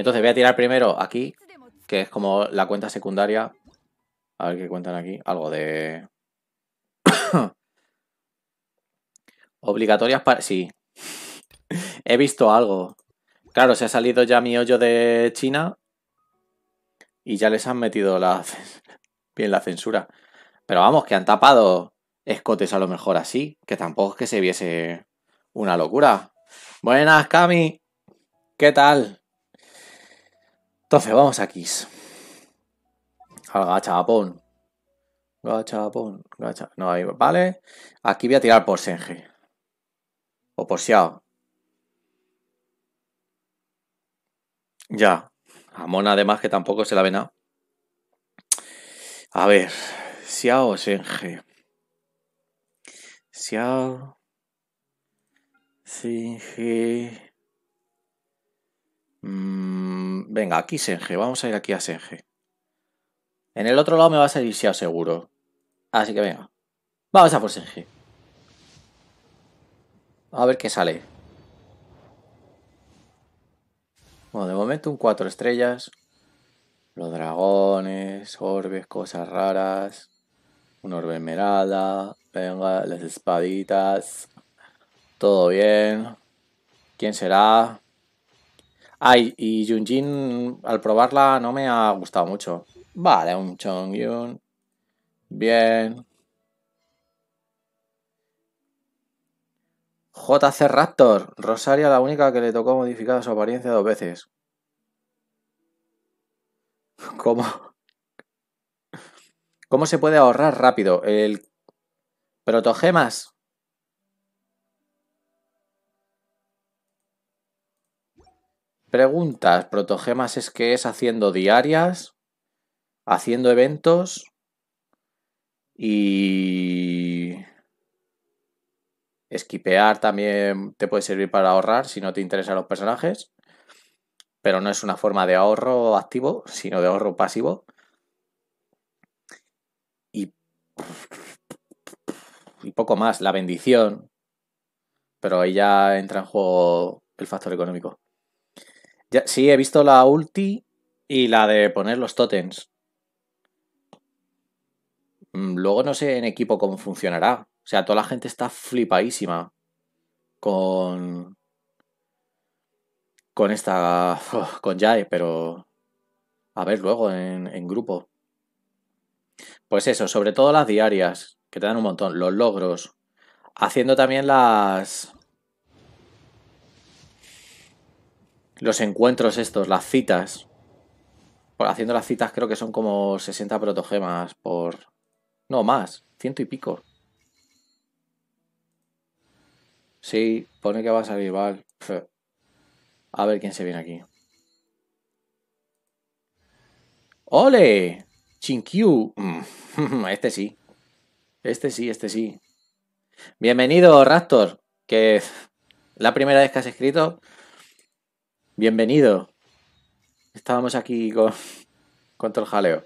Entonces voy a tirar primero aquí, que es como la cuenta secundaria. A ver qué cuentan aquí. Algo de... Obligatorias para... Sí. He visto algo. Claro, se ha salido ya mi hoyo de China y ya les han metido bien la censura. Pero vamos, que han tapado escotes a lo mejor así, que tampoco es que se viese una locura. Buenas, Cami. ¿Qué tal? Entonces, vamos a Kiss. Al gachapón. Gachapón, gacha. No, hay... vale. Aquí voy a tirar por Senge. O por Xiao. Ya. A Mona, además, que tampoco se la ve nada. A ver. Xiao o Senge. Xiao. Senge. Mm, venga, aquí Senge. Vamos a ir aquí a Senge. En el otro lado me va a salir Xiao seguro. Así que venga. Vamos a por Senge. A ver qué sale. Bueno, de momento un 4 estrellas. Los dragones, orbes, cosas raras. Un orbe esmeralda. Venga, las espaditas. Todo bien. ¿Quién será? Ay, y Junjin, al probarla, no me ha gustado mucho. Vale, un Chongyun. Bien. JC Raptor. Rosaria la única que le tocó modificar su apariencia dos veces. ¿Cómo? ¿Cómo se puede ahorrar rápido? El protogemas Preguntas, protogemas es que es haciendo diarias, haciendo eventos y esquipear también te puede servir para ahorrar si no te interesan los personajes, pero no es una forma de ahorro activo, sino de ahorro pasivo. Y, poco más, la bendición, pero ahí ya entra en juego el factor económico sí, he visto la ulti y la de poner los totems. Mm, luego no sé en equipo cómo funcionará. O sea, toda la gente está flipadísima con. con esta. con Jae, pero. A ver luego en grupo. Pues eso, sobre todo las diarias, que te dan un montón. Los logros. Haciendo también las. los encuentros estos, las citas. Por haciendo las citas creo que son como 60 protogemas por... No, más, ciento y pico. Sí, pone que va a salir Val. A ver quién se viene aquí. ¡Ole! Chinkyu. Mm, este sí. Este sí, este sí. Bienvenido, Raptor. Que la primera vez que has escrito, Bienvenido. Estábamos aquí con, con todo el jaleo.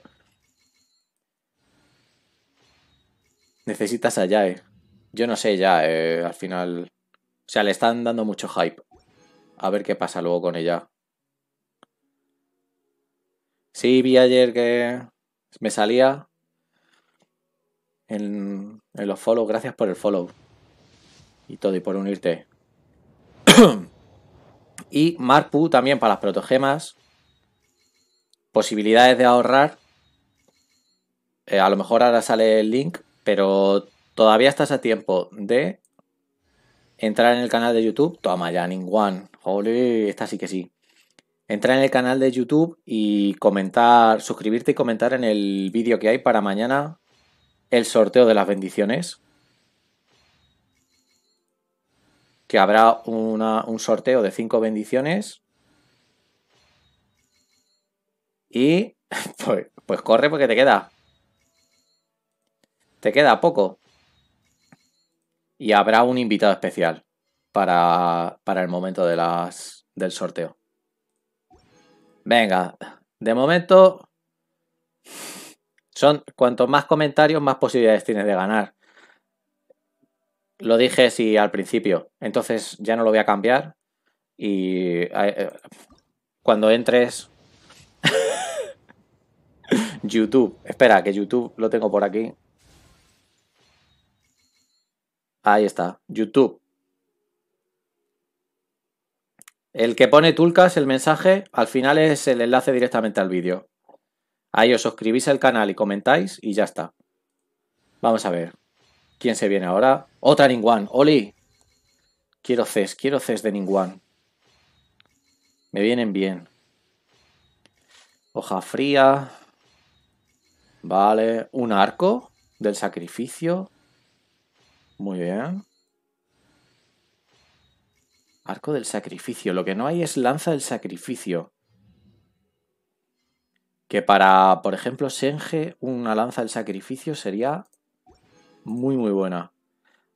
Necesitas a Jae. Yo no sé ya, eh, al final... O sea, le están dando mucho hype. A ver qué pasa luego con ella. Sí, vi ayer que me salía en, en los follow. Gracias por el follow. Y todo, y por unirte. Y Marpu también para las protogemas. Posibilidades de ahorrar. Eh, a lo mejor ahora sale el link, pero todavía estás a tiempo de entrar en el canal de YouTube. Toma ya, one Ole, esta sí que sí. Entrar en el canal de YouTube y comentar, suscribirte y comentar en el vídeo que hay para mañana el sorteo de las bendiciones. que habrá un sorteo de cinco bendiciones. Y pues, pues, corre porque te queda. Te queda poco. Y habrá un invitado especial para, para el momento de las, del sorteo. Venga, de momento son cuantos más comentarios, más posibilidades tienes de ganar. Lo dije sí al principio, entonces ya no lo voy a cambiar. Y eh, eh, cuando entres. YouTube. Espera, que YouTube lo tengo por aquí. Ahí está. YouTube. El que pone Tulcas, el mensaje, al final es el enlace directamente al vídeo. Ahí os suscribís al canal y comentáis y ya está. Vamos a ver. ¿Quién se viene ahora? Otra Ningguan. Oli. Quiero Cés. Quiero Cés de Ningguan. Me vienen bien. Hoja fría. Vale. Un arco del sacrificio. Muy bien. Arco del sacrificio. Lo que no hay es lanza del sacrificio. Que para, por ejemplo, Senge, una lanza del sacrificio sería muy, muy buena.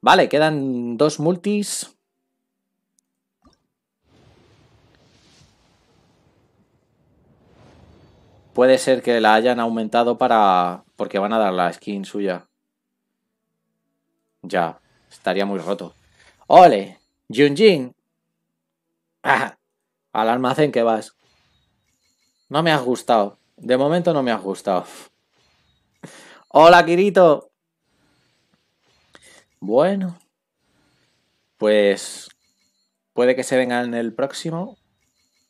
Vale, quedan dos multis. Puede ser que la hayan aumentado para... Porque van a dar la skin suya. Ya, estaría muy roto. ¡Ole! ¡Junjin! ¡Ah! Al almacén que vas. No me has gustado. De momento no me has gustado. ¡Hola, Kirito! Bueno, pues puede que se venga en el próximo.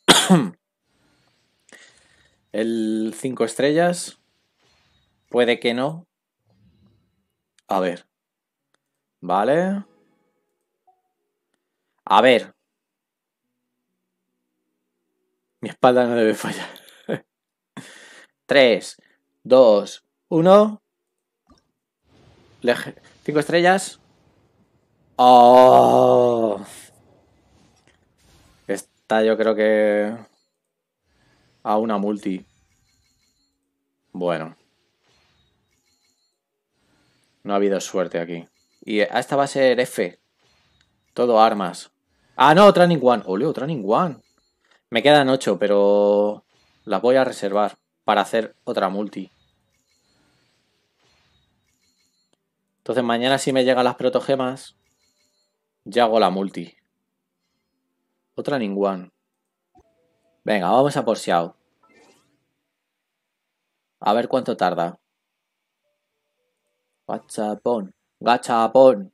el 5 estrellas. Puede que no. A ver. Vale. A ver. Mi espalda no debe fallar. 3, 2, 1. Cinco estrellas. Oh. Está yo creo que... A una multi. Bueno. No ha habido suerte aquí. Y esta va a ser F. Todo armas. Ah, no, Training One. Ole, otra oh, One. Me quedan ocho, pero... Las voy a reservar para hacer otra multi. Entonces mañana si me llegan las protogemas, ya hago la multi. Otra ninguna. Venga, vamos a por Xiao. A ver cuánto tarda. gacha Gachapón.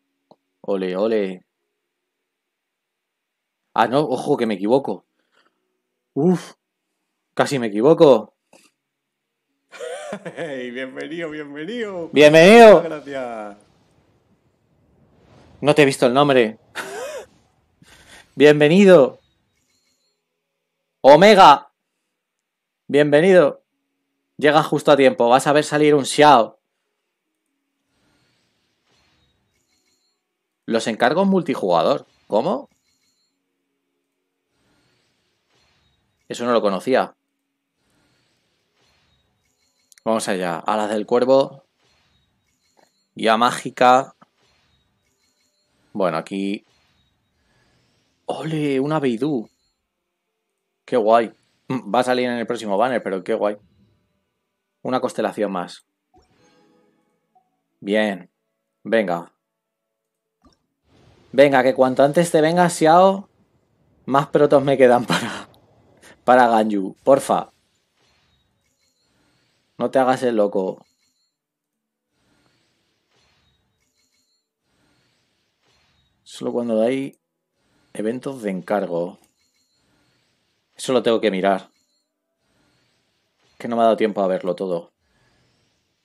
Ole, ole. Ah, no, ojo, que me equivoco. Uf, casi me equivoco. bienvenido, bienvenido. Bienvenido. Gracias. No te he visto el nombre. Bienvenido. Omega. Bienvenido. Llega justo a tiempo. Vas a ver salir un Xiao. Los encargos multijugador. ¿Cómo? Eso no lo conocía. Vamos allá. Alas del cuervo. Guía mágica. Bueno, aquí... ¡Ole! Una Beidou. ¡Qué guay! Mm, va a salir en el próximo banner, pero qué guay. Una constelación más. Bien. Venga. Venga, que cuanto antes te venga Xiao, más protos me quedan para... Para Ganyu. Porfa. No te hagas el loco. Solo cuando hay eventos de encargo. Eso lo tengo que mirar. Que no me ha dado tiempo a verlo todo.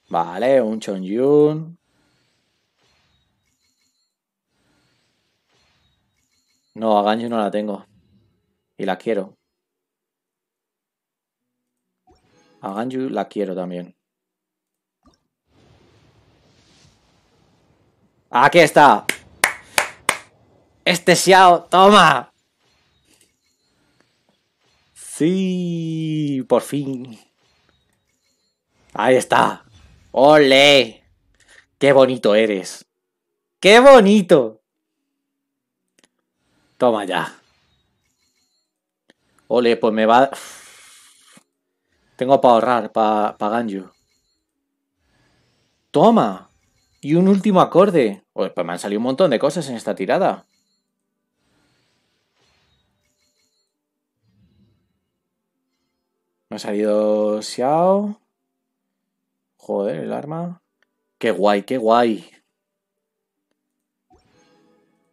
Vale, un Chongyun. No, a Ganju no la tengo. Y la quiero. A Ganju la quiero también. ¡Aquí está! Este toma. Sí, por fin. Ahí está. ¡Ole! ¡Qué bonito eres! ¡Qué bonito! Toma ya. Ole, pues me va... Tengo para ahorrar, para pa Ganju. ¡Toma! Y un último acorde. pues me han salido un montón de cosas en esta tirada. No ha salido Xiao. Joder, el arma. Qué guay, qué guay.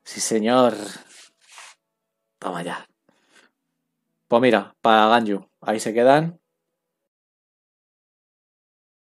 Sí, señor. Toma ya. Pues mira, para Ganju. Ahí se quedan.